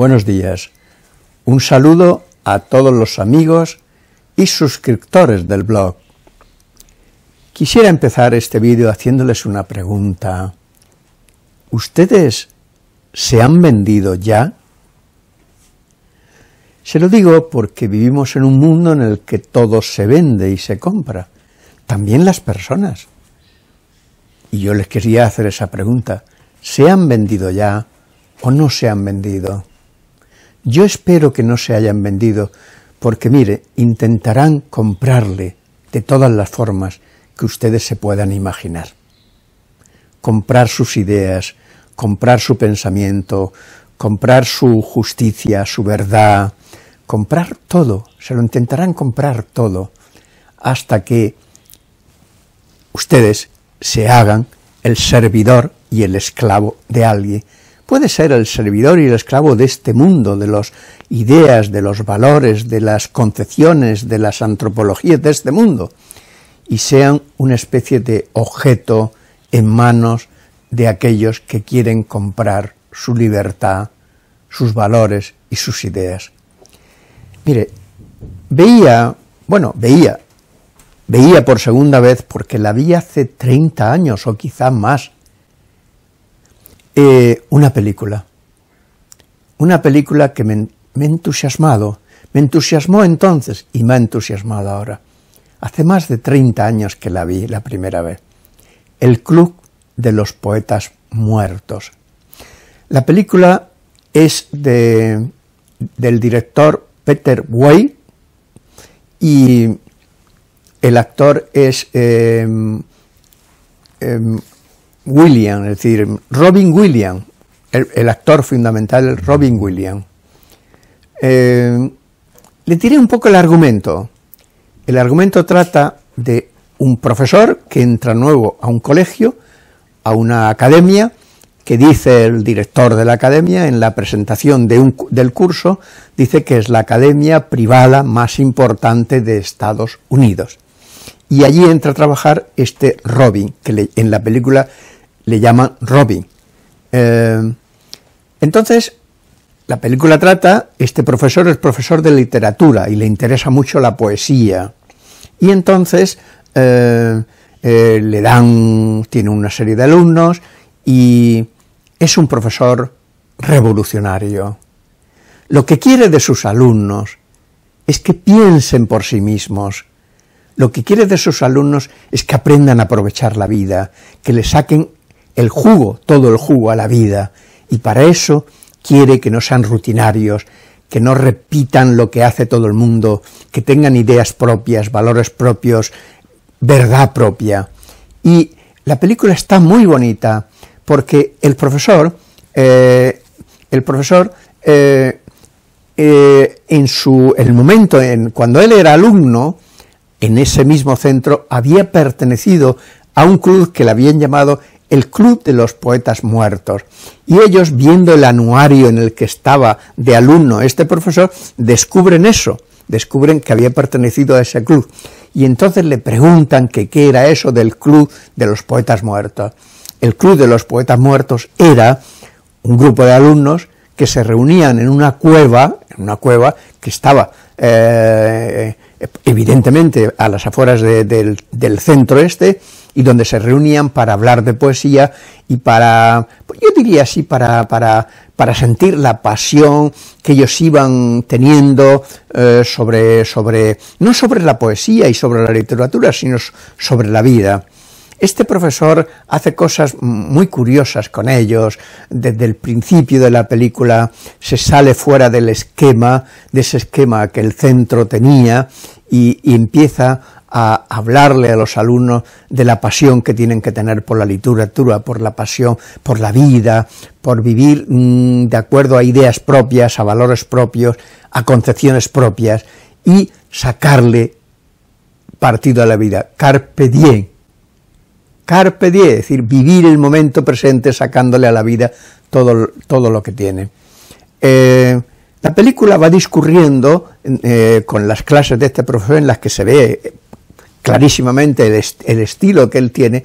Buenos días. Un saludo a todos los amigos y suscriptores del blog. Quisiera empezar este vídeo haciéndoles una pregunta. ¿Ustedes se han vendido ya? Se lo digo porque vivimos en un mundo en el que todo se vende y se compra, también las personas. Y yo les quería hacer esa pregunta. ¿Se han vendido ya o no se han vendido? Yo espero que no se hayan vendido, porque mire, intentarán comprarle de todas las formas que ustedes se puedan imaginar. Comprar sus ideas, comprar su pensamiento, comprar su justicia, su verdad, comprar todo, se lo intentarán comprar todo, hasta que ustedes se hagan el servidor y el esclavo de alguien puede ser el servidor y el esclavo de este mundo, de las ideas, de los valores, de las concepciones, de las antropologías de este mundo, y sean una especie de objeto en manos de aquellos que quieren comprar su libertad, sus valores y sus ideas. Mire, veía, bueno, veía, veía por segunda vez, porque la vi hace 30 años o quizá más, eh, una película. Una película que me, me ha entusiasmado. Me entusiasmó entonces y me ha entusiasmado ahora. Hace más de 30 años que la vi la primera vez. El Club de los Poetas Muertos. La película es de, del director Peter Way y el actor es em, em, William, es decir, Robin William, el, actor fundamental Robin William. Eh, le tiré un poco el argumento. El argumento trata de un profesor que entra nuevo a un colegio, a una academia, que dice el director de la academia en la presentación de del curso, dice que es la academia privada más importante de Estados Unidos. Y allí entra a trabajar este Robin, que en la película le llaman Robin. Eh, entonces, la película trata, este profesor es profesor de literatura y le interesa mucho la poesía. Y entonces eh, eh, le dan, tiene una serie de alumnos y es un profesor revolucionario. Lo que quiere de sus alumnos es que piensen por sí mismos. Lo que quiere de sus alumnos es que aprendan a aprovechar la vida, que le saquen el jugo, todo el jugo a la vida, y para eso quiere que no sean rutinarios, que no repitan lo que hace todo el mundo, que tengan ideas propias, valores propios, verdad propia. Y la película está muy bonita, porque el profesor, eh, el profesor, eh, eh, en su, el momento, en, cuando él era alumno, en ese mismo centro había pertenecido a un club que le habían llamado el Club de los Poetas Muertos. Y ellos, viendo el anuario en el que estaba de alumno este profesor, descubren eso, descubren que había pertenecido a ese club. Y entonces le preguntan que qué era eso del Club de los Poetas Muertos. El Club de los Poetas Muertos era un grupo de alumnos que se reunían en una cueva, en una cueva que estaba eh, evidentemente a las afueras del centro este, y donde se reunían para hablar de poesía y para, yo diría así, para, para, sentir la pasión que ellos iban teniendo eh, sobre, sobre, no sobre la poesía y sobre la literatura, sino sobre la vida. Este profesor hace cosas muy curiosas con ellos. Desde el principio de la película se sale fuera del esquema, de ese esquema que el centro tenía, y, y empieza a hablarle a los alumnos de la pasión que tienen que tener por la literatura, por la pasión, por la vida, por vivir mm, de acuerdo a ideas propias, a valores propios, a concepciones propias y sacarle partido a la vida. Carpe diem. Carpe diem, es decir, vivir el momento presente sacándole a la vida todo, todo lo que tiene. Eh, la película va discurriendo eh, con las clases de este profesor en las que se ve clarísimamente el, estilo que él tiene.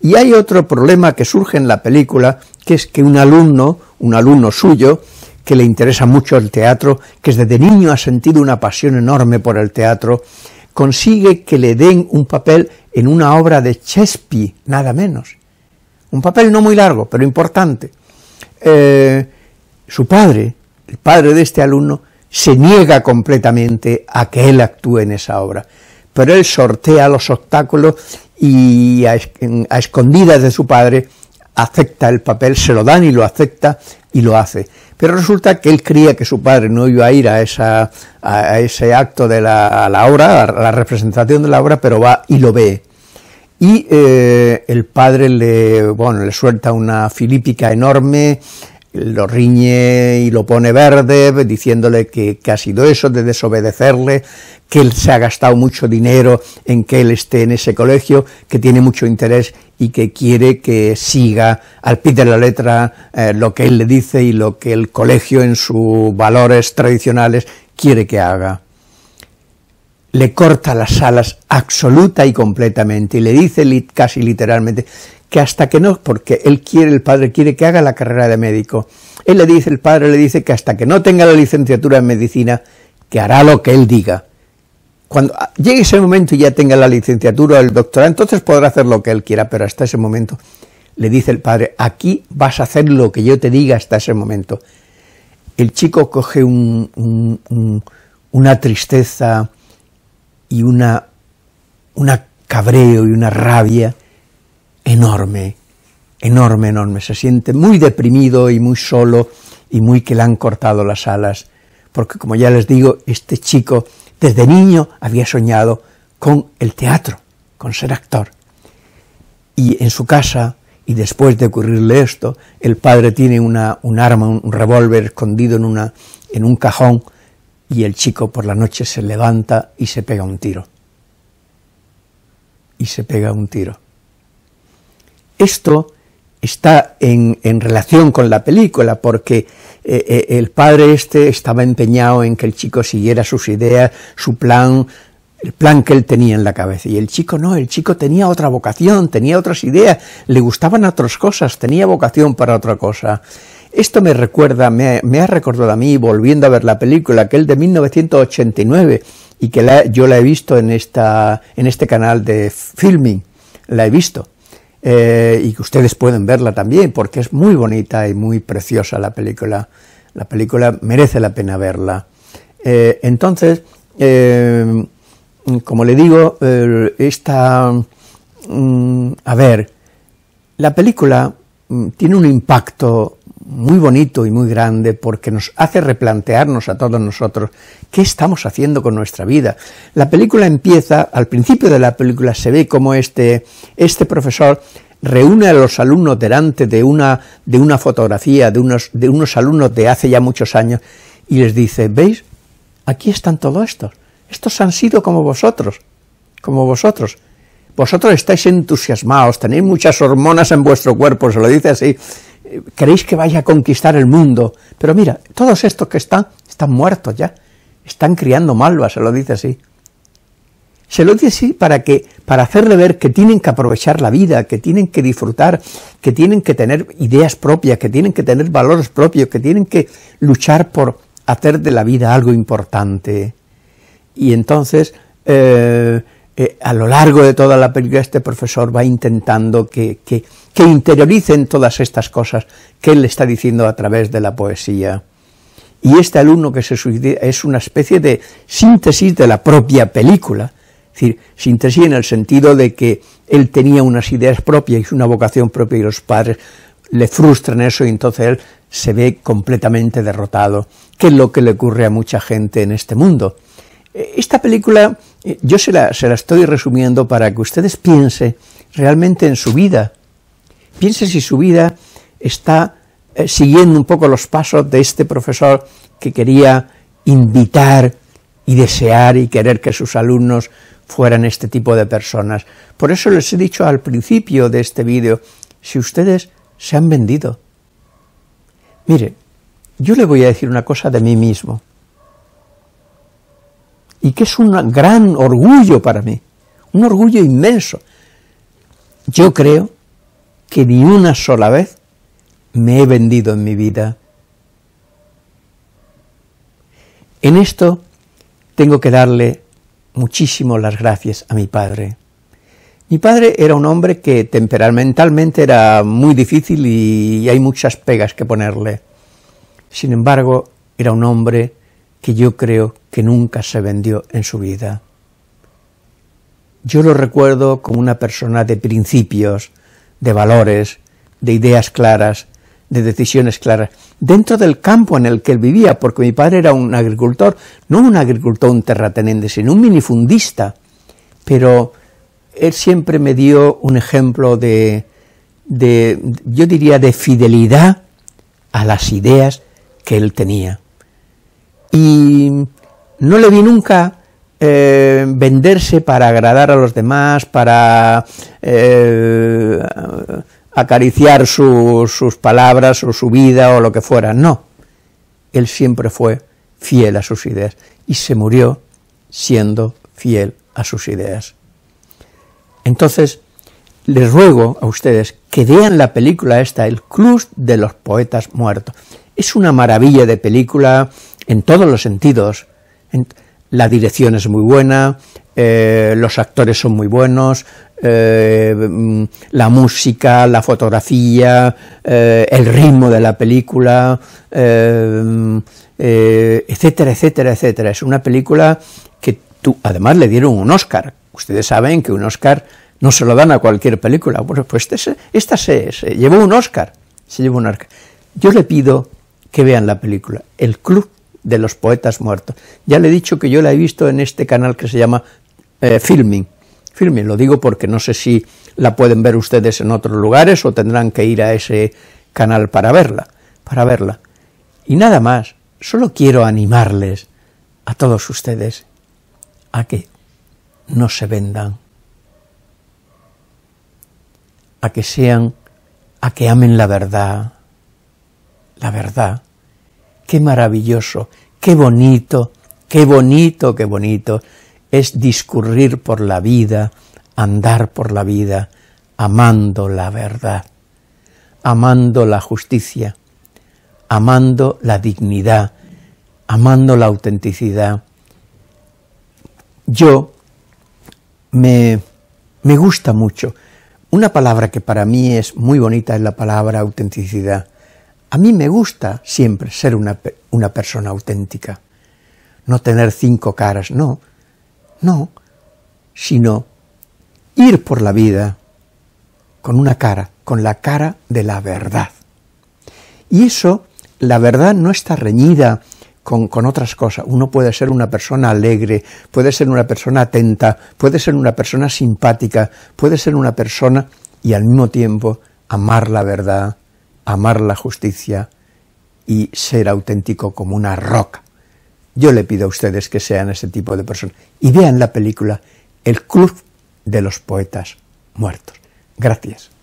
Y hay otro problema que surge en la película, que es que un alumno, un alumno suyo, que le interesa mucho el teatro, que desde niño ha sentido una pasión enorme por el teatro, consigue que le den un papel en una obra de Chespi, nada menos. Un papel no muy largo, pero importante. Eh, su padre, el padre de este alumno, se niega completamente a que él actúe en esa obra pero él sortea los obstáculos y a, escondidas de su padre acepta el papel, se lo dan y lo acepta y lo hace. Pero resulta que él creía que su padre no iba a ir a, esa, a ese acto de la, obra, a la representación de la obra, pero va y lo ve. Y eh, el padre le, bueno, le suelta una filípica enorme, lo riñe y lo pone verde, diciéndole que, ha sido eso, de desobedecerle, que él se ha gastado mucho dinero en que él esté en ese colegio, que tiene mucho interés y que quiere que siga al pie de la letra eh, lo que él le dice y lo que el colegio en sus valores tradicionales quiere que haga. Le corta las alas absoluta y completamente y le dice casi literalmente que hasta que no, porque él quiere, el padre quiere que haga la carrera de médico. Él le dice, el padre le dice que hasta que no tenga la licenciatura en medicina, que hará lo que él diga. Cuando ah, llegue ese momento y ya tenga la licenciatura o el doctorado, entonces podrá hacer lo que él quiera, pero hasta ese momento le dice el padre, aquí vas a hacer lo que yo te diga hasta ese momento. El chico coge una tristeza y una, una cabreo y una rabia enorme, enorme, enorme. Se siente muy deprimido y muy solo y muy que le han cortado las alas, porque como ya les digo, este chico desde niño había soñado con el teatro, con ser actor. Y en su casa, y después de ocurrirle esto, el padre tiene una, un arma, un, revólver escondido en, una, en un cajón, y el chico por la noche se levanta y se pega un tiro. Y se pega un tiro. Esto está en, relación con la película, porque eh, eh, el padre este estaba empeñado en que el chico siguiera sus ideas, su plan, el plan que él tenía en la cabeza. Y el chico no, el chico tenía otra vocación, tenía otras ideas, le gustaban otras cosas, tenía vocación para otra cosa. Esto me recuerda, me, ha recordado a mí, volviendo a ver la película, aquel de 1989, y que yo la he visto en, esta, en este canal de filming, la he visto. Eh, y que ustedes pueden verla también, porque es muy bonita y muy preciosa la película. La película merece la pena verla. Eh, entonces, eh, como le digo, esta... Mm, a ver, la película mm, tiene un impacto muy bonito y muy grande porque nos hace replantearnos a todos nosotros qué estamos haciendo con nuestra vida. La película empieza, al principio de la película se ve como este, este profesor reúne a los alumnos delante de una, de una fotografía de unos, de unos alumnos de hace ya muchos años y les dice, ¿veis? Aquí están todos estos. Estos han sido como vosotros, como vosotros. Vosotros estáis entusiasmados, tenéis muchas hormonas en vuestro cuerpo, se lo dice así, ¿Creéis que vaya a conquistar el mundo, pero mira, todos estos que están, están muertos ya, están criando malvas, se lo dice así. Se lo dice así para que, para hacerle ver que tienen que aprovechar la vida, que tienen que disfrutar, que tienen que tener ideas propias, que tienen que tener valores propios, que tienen que luchar por hacer de la vida algo importante. Y entonces, eh, eh, a lo largo de toda la película, este profesor va intentando que que interioricen todas estas cosas que él le está diciendo a través de la poesía. Y este alumno que se es una especie de síntesis de la propia película, es decir, síntesis en el sentido de que él tenía unas ideas propias y una vocación propia y los padres le frustran eso y entonces él se ve completamente derrotado, que es lo que le ocurre a mucha gente en este mundo. Eh, esta película eh, yo se la, se la estoy resumiendo para que ustedes piensen realmente en su vida, Piense si su vida está eh, siguiendo un poco los pasos de este profesor que quería invitar y desear y querer que sus alumnos fueran este tipo de personas. Por eso les he dicho al principio de este vídeo, si ustedes se han vendido, mire, yo le voy a decir una cosa de mí mismo, y que es un gran orgullo para mí, un orgullo inmenso. Yo creo que ni una sola vez me he vendido en mi vida. En esto tengo que darle muchísimo las gracias a mi padre. Mi padre era un hombre que temperamentalmente era muy difícil y hay muchas pegas que ponerle. Sin embargo, era un hombre que yo creo que nunca se vendió en su vida. Yo lo recuerdo como una persona de principios, de valores, de ideas claras, de decisiones claras, dentro del campo en el que él vivía, porque mi padre era un agricultor, no un agricultor, un terrateniente, sino un minifundista, pero él siempre me dio un ejemplo de, de yo diría, de fidelidad a las ideas que él tenía. Y no le vi nunca eh, venderse para agradar a los demás, para eh, acariciar sus palabras o su vida o lo que fuera. No, él siempre fue fiel a sus ideas y se murió siendo fiel a sus ideas. Entonces, les ruego a ustedes que vean la película esta, El cruz de los Poetas Muertos. Es una maravilla de película en todos los sentidos la dirección es muy buena, eh, los actores son muy buenos, eh, mm, la música, la fotografía, eh, el ritmo de la película, etcétera, etcétera, etcétera. Es una película que tú, además le dieron un Oscar. Ustedes saben que un Oscar no se lo dan a cualquier película. Bueno, pues este esta se, se llevó un Oscar. Se llevó un Oscar. Yo le pido que vean la película El Club de los poetas muertos. Ya le he dicho que yo la he visto en este canal que se llama eh, Filming. Filming, lo digo porque no sé si la pueden ver ustedes en otros lugares o tendrán que ir a ese canal para verla, para verla. Y nada más, solo quiero animarles a todos ustedes a que no se vendan, a que sean, a que amen la verdad, la verdad Qué maravilloso, qué bonito, qué bonito, qué bonito es discurrir por la vida, andar por la vida, amando la verdad, amando la justicia, amando la dignidad, amando la autenticidad. Yo me, me gusta mucho. Una palabra que para mí es muy bonita es la palabra autenticidad. A mí me gusta siempre ser una, persona auténtica, no tener cinco caras, no, no, sino ir por la vida con una cara, con la cara de la verdad. Y eso, la verdad no está reñida con, otras cosas. Uno puede ser una persona alegre, puede ser una persona atenta, puede ser una persona simpática, puede ser una persona y al mismo tiempo amar la verdad, amar la justicia y ser auténtico como una roca. Yo le pido a ustedes que sean ese tipo de personas. Y vean la película El Club de los Poetas Muertos. Gracias.